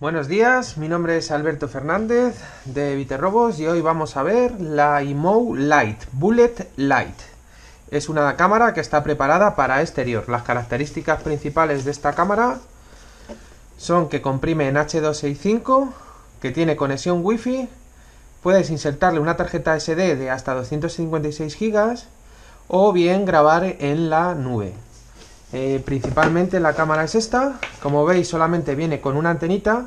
Buenos días, mi nombre es Alberto Fernández de Viterrobos y hoy vamos a ver la IMO Light, Bullet Light. Es una cámara que está preparada para exterior. Las características principales de esta cámara son que comprime en H265, que tiene conexión Wi-Fi, puedes insertarle una tarjeta SD de hasta 256 GB o bien grabar en la nube. Eh, principalmente la cámara es esta, como veis solamente viene con una antenita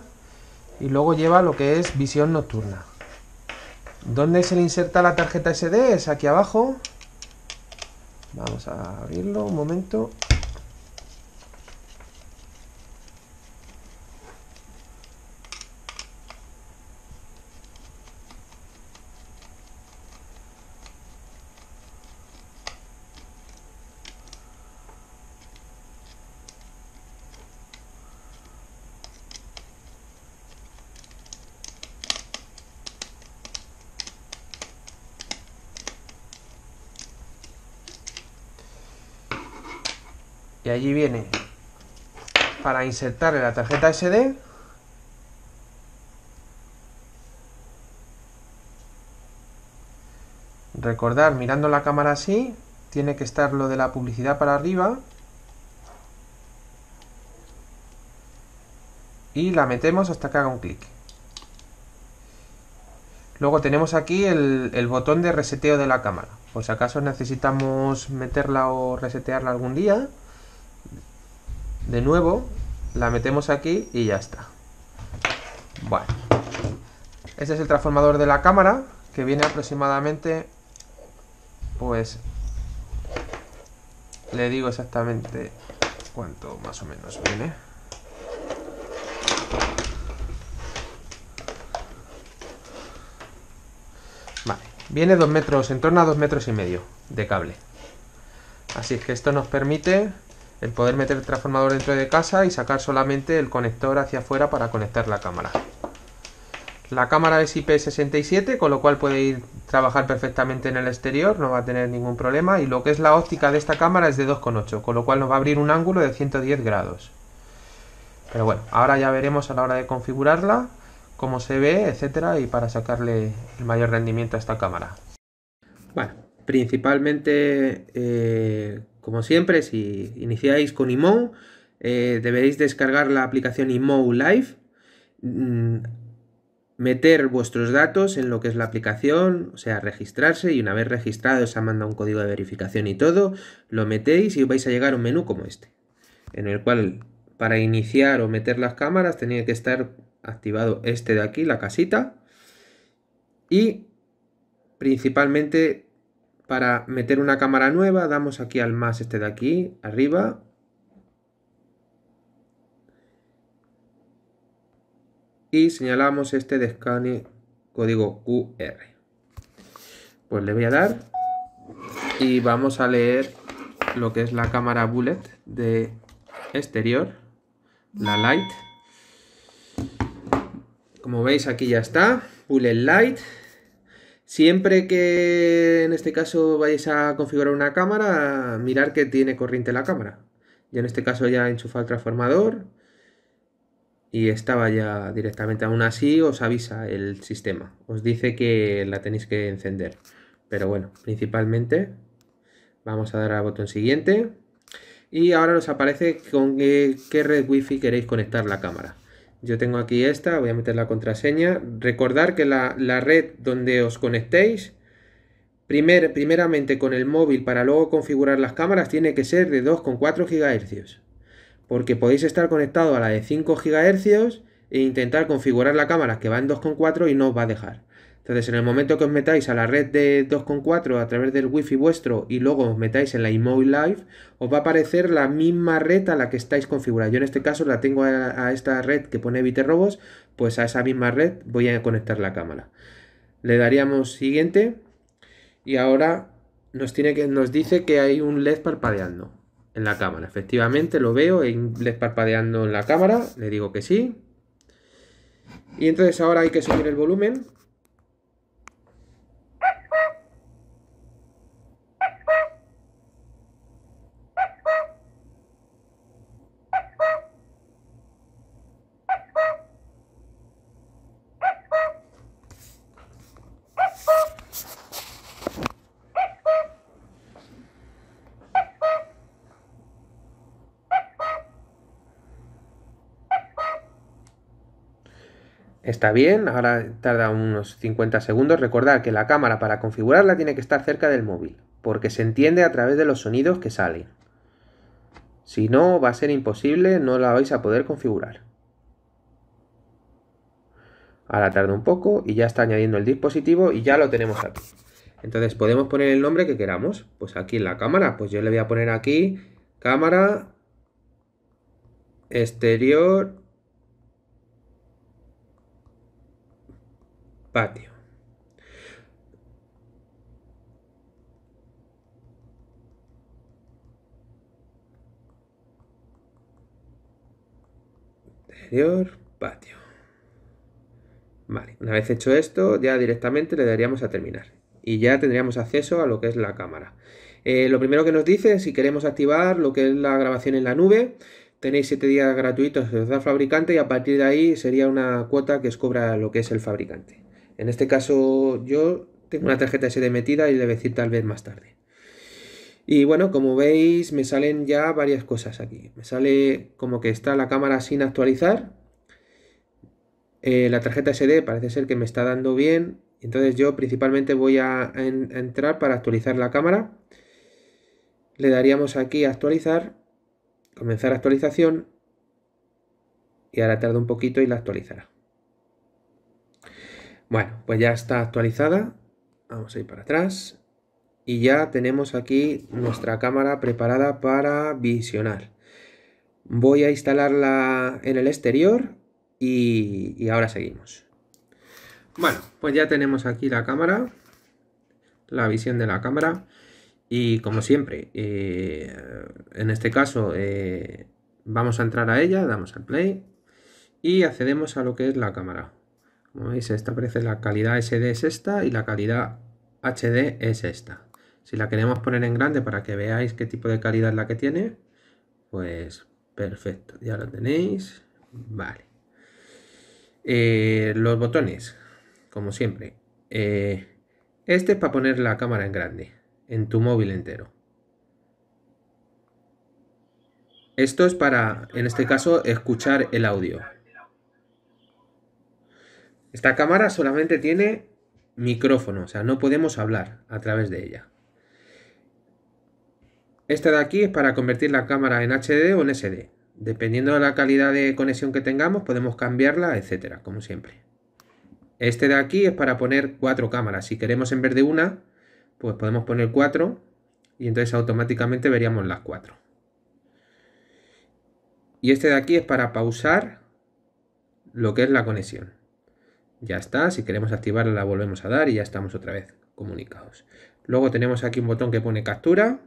y luego lleva lo que es visión nocturna. ¿Dónde se le inserta la tarjeta SD? Es aquí abajo. Vamos a abrirlo un momento. y allí viene para insertarle la tarjeta SD recordar mirando la cámara así tiene que estar lo de la publicidad para arriba y la metemos hasta que haga un clic luego tenemos aquí el, el botón de reseteo de la cámara por si acaso necesitamos meterla o resetearla algún día de nuevo, la metemos aquí y ya está. Bueno, este es el transformador de la cámara que viene aproximadamente, pues, le digo exactamente cuánto más o menos viene. Vale, viene dos metros, en torno a dos metros y medio de cable. Así es que esto nos permite el poder meter el transformador dentro de casa y sacar solamente el conector hacia afuera para conectar la cámara. La cámara es IP67, con lo cual puede ir trabajar perfectamente en el exterior, no va a tener ningún problema. Y lo que es la óptica de esta cámara es de 2,8, con lo cual nos va a abrir un ángulo de 110 grados. Pero bueno, ahora ya veremos a la hora de configurarla cómo se ve, etcétera, y para sacarle el mayor rendimiento a esta cámara. Bueno, principalmente, eh, como siempre, si iniciáis con IMO, eh, deberéis descargar la aplicación IMO Live, mm, meter vuestros datos en lo que es la aplicación, o sea, registrarse y una vez registrado ha mandado un código de verificación y todo, lo metéis y vais a llegar a un menú como este, en el cual para iniciar o meter las cámaras tenía que estar activado este de aquí, la casita, y principalmente para meter una cámara nueva damos aquí al más este de aquí, arriba. Y señalamos este de escane código QR. Pues le voy a dar y vamos a leer lo que es la cámara bullet de exterior, la light. Como veis aquí ya está, bullet light. Siempre que en este caso vayáis a configurar una cámara, mirar que tiene corriente la cámara. Yo en este caso ya he el transformador y estaba ya directamente. Aún así os avisa el sistema, os dice que la tenéis que encender. Pero bueno, principalmente vamos a dar al botón siguiente y ahora nos aparece con qué red wifi queréis conectar la cámara. Yo tengo aquí esta, voy a meter la contraseña. Recordar que la, red donde os conectéis, primer, primeramente con el móvil para luego configurar las cámaras, tiene que ser de 2,4 GHz. Porque podéis estar conectado a la de 5 GHz e intentar configurar la cámara que va en 2,4 y no os va a dejar. Entonces, en el momento que os metáis a la red de 2.4 a través del wifi vuestro y luego os metáis en la eMobile Live, os va a aparecer la misma red a la que estáis configurada. Yo en este caso la tengo a, esta red que pone Evite Robos, pues a esa misma red voy a conectar la cámara. Le daríamos siguiente y ahora nos, tiene que, nos dice que hay un LED parpadeando en la cámara. Efectivamente, lo veo, hay un LED parpadeando en la cámara, le digo que sí. Y entonces ahora hay que subir el volumen está bien, ahora tarda unos 50 segundos. Recordad que la cámara para configurarla tiene que estar cerca del móvil, porque se entiende a través de los sonidos que salen. Si no, va a ser imposible, no la vais a poder configurar. Ahora tarda un poco y ya está añadiendo el dispositivo y ya lo tenemos aquí. Entonces podemos poner el nombre que queramos. Pues aquí en la cámara, pues yo le voy a poner aquí cámara exterior patio. Interior, patio. una vez hecho esto, ya directamente le daríamos a terminar. Y ya tendríamos acceso a lo que es la cámara. Eh, lo primero que nos dice, si queremos activar lo que es la grabación en la nube, tenéis 7 días gratuitos de fabricante y a partir de ahí sería una cuota que os cobra lo que es el fabricante. En este caso yo tengo una tarjeta SD metida y le voy decir tal vez más tarde. Y bueno, como veis me salen ya varias cosas aquí. Me sale como que está la cámara sin actualizar. Eh, la tarjeta SD parece ser que me está dando bien. Entonces yo principalmente voy a, a entrar para actualizar la cámara. Le daríamos aquí a actualizar, comenzar actualización y ahora tarda un poquito y la actualizará. Bueno, pues ya está actualizada. Vamos a ir para atrás. Y ya tenemos aquí nuestra cámara preparada para visionar. Voy a instalarla en el exterior y, ahora seguimos. Bueno, pues ya tenemos aquí la cámara, la visión de la cámara. Y como siempre, eh, en este caso eh, vamos a entrar a ella, damos al play y accedemos a lo que es la cámara. Como veis, esta aparece la calidad SD es esta y la calidad HD es esta. Si la queremos poner en grande para que veáis qué tipo de calidad es la que tiene, pues perfecto, ya lo tenéis. Vale. Eh, los botones, como siempre. Eh, este es para poner la cámara en grande, en tu móvil entero. Esto es para, en este caso, escuchar el audio. Esta cámara solamente tiene micrófono, o sea, no podemos hablar a través de ella. Esta de aquí es para convertir la cámara en HD o en SD. Dependiendo de la calidad de conexión que tengamos, podemos cambiarla, etcétera, como siempre. Este de aquí es para poner cuatro cámaras. Si queremos en vez de una, pues podemos poner cuatro y entonces automáticamente veríamos las cuatro. Y este de aquí es para pausar lo que es la conexión. Ya está, si queremos activarla la volvemos a dar y ya estamos otra vez comunicados. Luego tenemos aquí un botón que pone captura,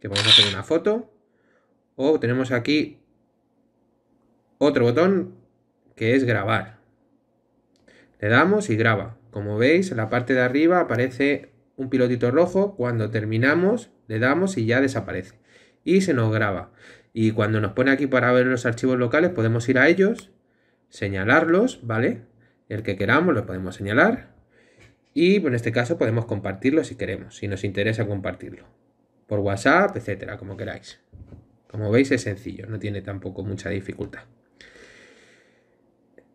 que vamos a hacer una foto. O tenemos aquí otro botón que es grabar. Le damos y graba. Como veis, en la parte de arriba aparece un pilotito rojo. Cuando terminamos, le damos y ya desaparece. Y se nos graba. Y cuando nos pone aquí para ver los archivos locales, podemos ir a ellos, señalarlos, ¿vale? el que queramos, lo podemos señalar. Y en este caso podemos compartirlo si queremos, si nos interesa compartirlo. Por WhatsApp, etcétera, como queráis. Como veis es sencillo, no tiene tampoco mucha dificultad.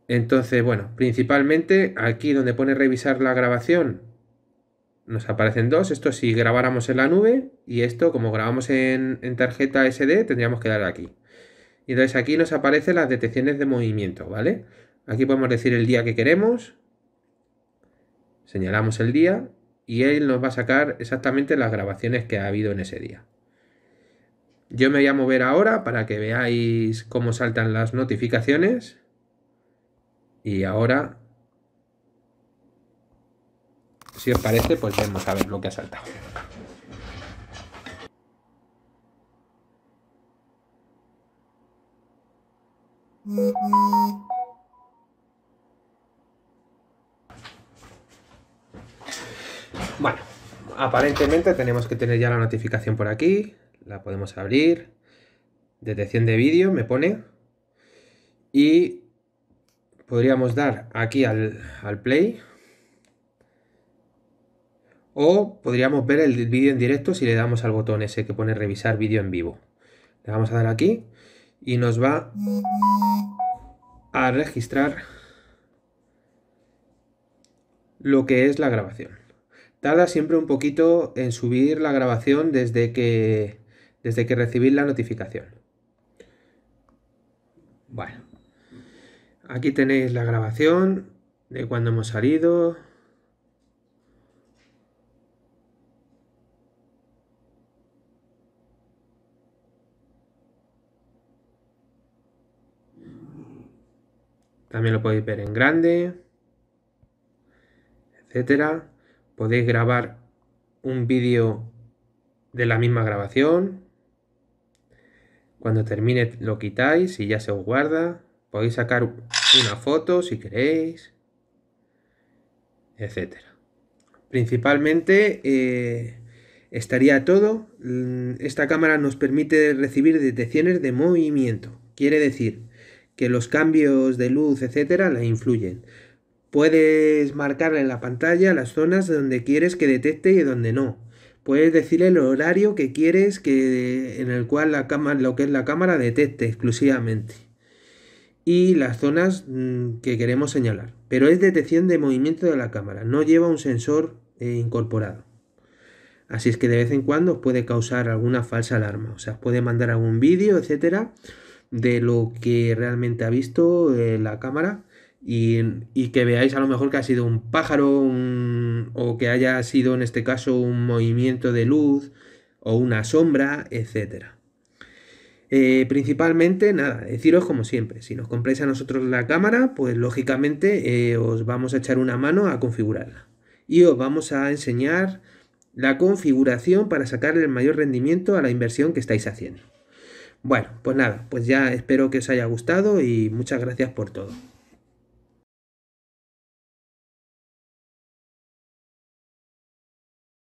Entonces, bueno, principalmente aquí donde pone revisar la grabación, nos aparecen dos. Esto si grabáramos en la nube y esto como grabamos en, tarjeta SD tendríamos que dar aquí. Y entonces aquí nos aparecen las detecciones de movimiento, ¿vale? Aquí podemos decir el día que queremos, señalamos el día y él nos va a sacar exactamente las grabaciones que ha habido en ese día. Yo me voy a mover ahora para que veáis cómo saltan las notificaciones. Y ahora, si os parece, pues vamos a ver lo que ha saltado. Mm, mm. Bueno, aparentemente tenemos que tener ya la notificación por aquí. La podemos abrir. Detección de vídeo, me pone. Y podríamos dar aquí al, al play. O podríamos ver el vídeo en directo si le damos al botón ese que pone revisar vídeo en vivo. Le vamos a dar aquí y nos va a registrar lo que es la grabación. Tarda siempre un poquito en subir la grabación desde que, desde que recibís la notificación. Bueno, aquí tenéis la grabación de cuando hemos salido. También lo podéis ver en grande, etcétera podéis grabar un vídeo de la misma grabación. Cuando termine lo quitáis y ya se os guarda. Podéis sacar una foto si queréis, etcétera. Principalmente eh, estaría todo. Mm, esta cámara nos permite recibir detecciones de movimiento. Quiere decir que los cambios de luz, etcétera, la influyen. Puedes marcar en la pantalla las zonas donde quieres que detecte y donde no. Puedes decirle el horario que quieres que en el cual la cámara, lo que es la cámara detecte exclusivamente. Y las zonas mm, que queremos señalar. Pero es detección de movimiento de la cámara, no lleva un sensor eh, incorporado. Así es que de vez en cuando puede causar alguna falsa alarma. O sea, puede mandar algún vídeo, etcétera, de lo que realmente ha visto eh, la cámara y, que veáis a lo mejor que ha sido un pájaro o que haya sido en este caso un movimiento de luz o una sombra, etc. Eh, principalmente, nada, deciros como siempre, si nos compráis a nosotros la cámara, pues lógicamente eh, os vamos a echar una mano a configurarla y os vamos a enseñar la configuración para sacar el mayor rendimiento a la inversión que estáis haciendo. Bueno, pues nada, pues ya espero que os haya gustado y muchas gracias por todo.